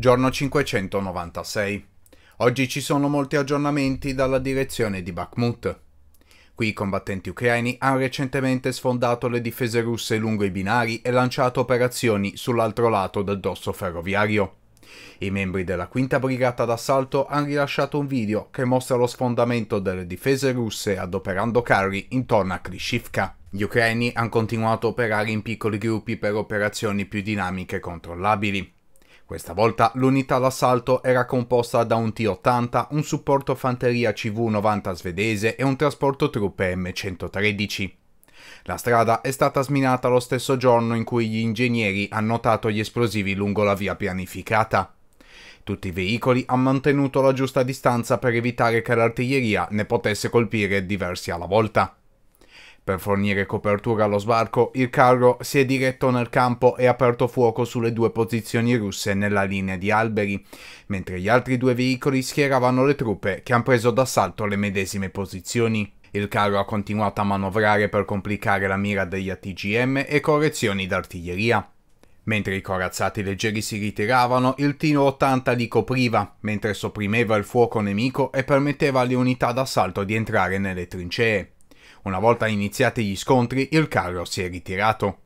giorno 596. Oggi ci sono molti aggiornamenti dalla direzione di Bakhmut. Qui i combattenti ucraini hanno recentemente sfondato le difese russe lungo i binari e lanciato operazioni sull'altro lato del dosso ferroviario. I membri della quinta brigata d'assalto hanno rilasciato un video che mostra lo sfondamento delle difese russe adoperando carri intorno a Klishivka. Gli ucraini hanno continuato a operare in piccoli gruppi per operazioni più dinamiche e controllabili. Questa volta l'unità d'assalto era composta da un T-80, un supporto fanteria CV-90 svedese e un trasporto truppe M113. La strada è stata sminata lo stesso giorno in cui gli ingegneri hanno notato gli esplosivi lungo la via pianificata. Tutti i veicoli hanno mantenuto la giusta distanza per evitare che l'artiglieria ne potesse colpire diversi alla volta. Per fornire copertura allo sbarco, il carro si è diretto nel campo e ha aperto fuoco sulle due posizioni russe nella linea di alberi, mentre gli altri due veicoli schieravano le truppe che hanno preso d'assalto le medesime posizioni. Il carro ha continuato a manovrare per complicare la mira degli ATGM e correzioni d'artiglieria. Mentre i corazzati leggeri si ritiravano, il Tino 80 li copriva, mentre sopprimeva il fuoco nemico e permetteva alle unità d'assalto di entrare nelle trincee. Una volta iniziati gli scontri, il carro si è ritirato.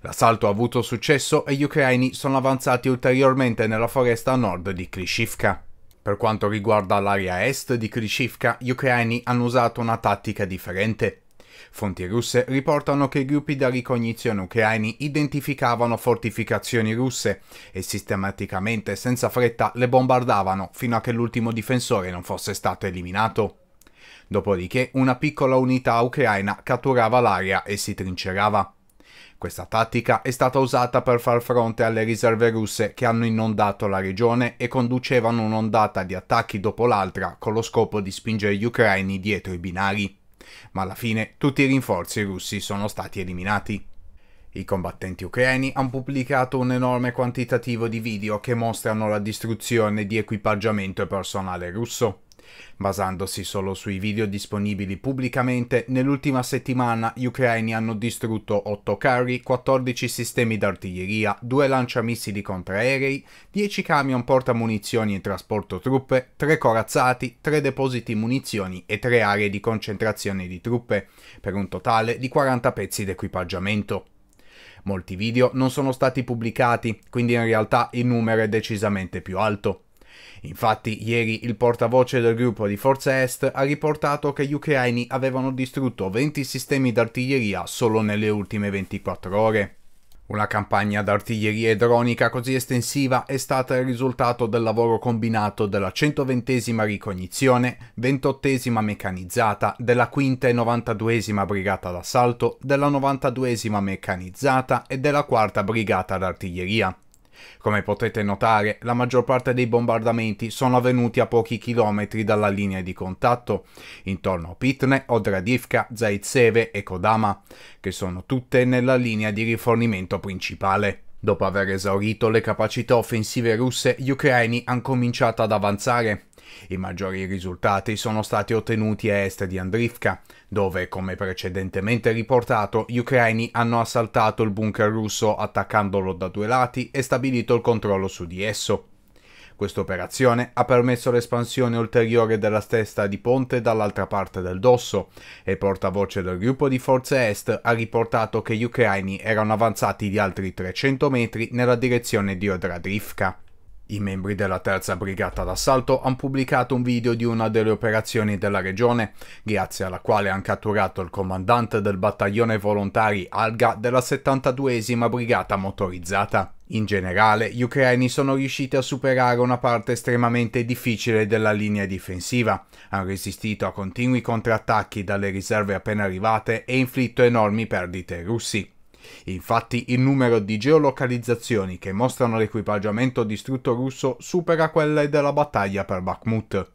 L'assalto ha avuto successo e gli ucraini sono avanzati ulteriormente nella foresta a nord di Krishivka. Per quanto riguarda l'area est di Krishivka, gli ucraini hanno usato una tattica differente. Fonti russe riportano che i gruppi da ricognizione ucraini identificavano fortificazioni russe e sistematicamente senza fretta le bombardavano fino a che l'ultimo difensore non fosse stato eliminato. Dopodiché una piccola unità ucraina catturava l'area e si trincerava. Questa tattica è stata usata per far fronte alle riserve russe che hanno inondato la regione e conducevano un'ondata di attacchi dopo l'altra con lo scopo di spingere gli ucraini dietro i binari. Ma alla fine tutti i rinforzi russi sono stati eliminati. I combattenti ucraini hanno pubblicato un enorme quantitativo di video che mostrano la distruzione di equipaggiamento e personale russo. Basandosi solo sui video disponibili pubblicamente, nell'ultima settimana gli ucraini hanno distrutto 8 carri, 14 sistemi d'artiglieria, 2 lanciamissili contraerei, 10 camion portamunizioni e trasporto truppe, 3 corazzati, 3 depositi munizioni e 3 aree di concentrazione di truppe, per un totale di 40 pezzi d'equipaggiamento. Molti video non sono stati pubblicati, quindi in realtà il numero è decisamente più alto. Infatti ieri il portavoce del gruppo di Forza Est ha riportato che gli ucraini avevano distrutto 20 sistemi d'artiglieria solo nelle ultime 24 ore. Una campagna d'artiglieria idronica così estensiva è stata il risultato del lavoro combinato della 120 ricognizione, 28 meccanizzata, della 5 e 92 brigata d'assalto, della 92 meccanizzata e della 4 brigata d'artiglieria. Come potete notare, la maggior parte dei bombardamenti sono avvenuti a pochi chilometri dalla linea di contatto, intorno a Pitne, Odradivka, Zaitseve e Kodama, che sono tutte nella linea di rifornimento principale. Dopo aver esaurito le capacità offensive russe, gli ucraini hanno cominciato ad avanzare, i maggiori risultati sono stati ottenuti a est di Andrivka, dove, come precedentemente riportato, gli ucraini hanno assaltato il bunker russo attaccandolo da due lati e stabilito il controllo su di esso. Quest'operazione ha permesso l'espansione ulteriore della stessa di ponte dall'altra parte del Dosso e portavoce del gruppo di forze est ha riportato che gli ucraini erano avanzati di altri 300 metri nella direzione di Odradivka. I membri della terza brigata d'assalto hanno pubblicato un video di una delle operazioni della regione, grazie alla quale hanno catturato il comandante del battaglione volontari Alga della 72esima brigata motorizzata. In generale, gli ucraini sono riusciti a superare una parte estremamente difficile della linea difensiva, hanno resistito a continui contrattacchi dalle riserve appena arrivate e inflitto enormi perdite ai russi. Infatti il numero di geolocalizzazioni che mostrano l'equipaggiamento distrutto russo supera quelle della battaglia per Bakhmut.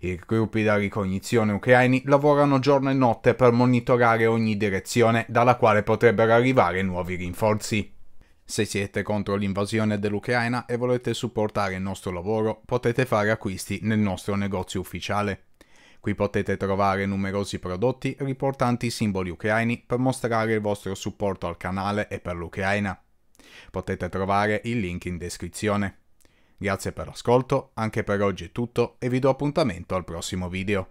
I gruppi da ricognizione ucraini lavorano giorno e notte per monitorare ogni direzione dalla quale potrebbero arrivare nuovi rinforzi. Se siete contro l'invasione dell'Ucraina e volete supportare il nostro lavoro, potete fare acquisti nel nostro negozio ufficiale. Qui potete trovare numerosi prodotti riportanti i simboli ucraini per mostrare il vostro supporto al canale e per l'Ucraina. Potete trovare il link in descrizione. Grazie per l'ascolto, anche per oggi è tutto e vi do appuntamento al prossimo video.